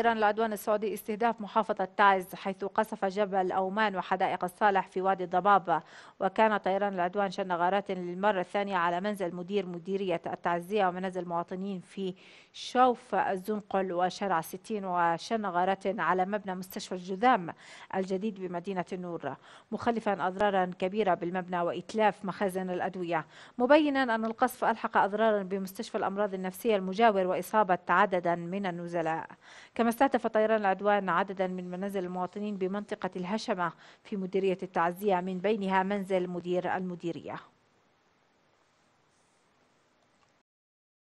إيران العدوان السعودي استهداف محافظة تعز حيث قصف جبل أومان وحدائق الصالح في وادي الضبابة وكان طيران العدوان شن غارات للمرة الثانية على منزل مدير مديرية التعزية ومنازل مواطنين في شوف الزنقل وشارع ستين وشن غارات على مبنى مستشفى الجذام الجديد بمدينة النور مخلفا أضرارا كبيرة بالمبنى وإتلاف مخازن الأدوية مبينا أن القصف ألحق أضرارا بمستشفى الأمراض النفسية المجاور وإصابة عددا من النزلاء كما استهدف طيران العدوان عددا من منازل المواطنين بمنطقة الهشمة في مديرية التعزية من بينها منزل مدير المديرية